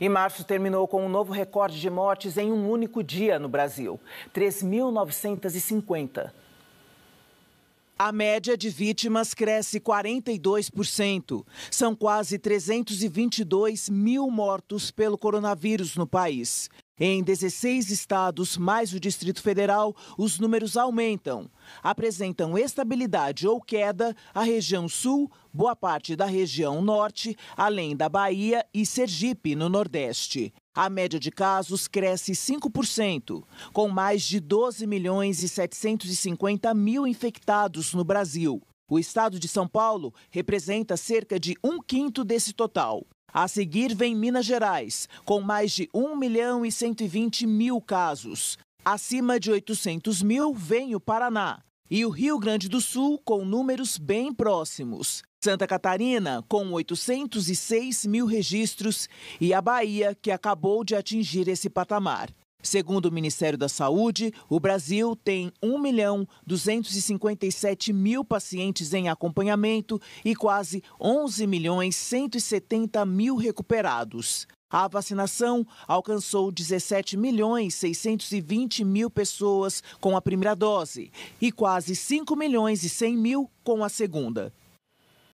E março terminou com um novo recorde de mortes em um único dia no Brasil: 3.950. A média de vítimas cresce 42%. São quase 322 mil mortos pelo coronavírus no país. Em 16 estados, mais o Distrito Federal, os números aumentam. Apresentam estabilidade ou queda a região sul, boa parte da região norte, além da Bahia e Sergipe, no Nordeste. A média de casos cresce 5%, com mais de 12 milhões e 750 mil infectados no Brasil. O estado de São Paulo representa cerca de um quinto desse total. A seguir vem Minas Gerais, com mais de 1 milhão e 120 mil casos. Acima de 800 mil vem o Paraná. E o Rio Grande do Sul, com números bem próximos. Santa Catarina, com 806 mil registros. E a Bahia, que acabou de atingir esse patamar. Segundo o Ministério da Saúde, o Brasil tem 1 milhão 257 mil pacientes em acompanhamento e quase 11 milhões 170 mil recuperados. A vacinação alcançou 17 milhões 620 mil pessoas com a primeira dose e quase 5 milhões e 100 mil com a segunda.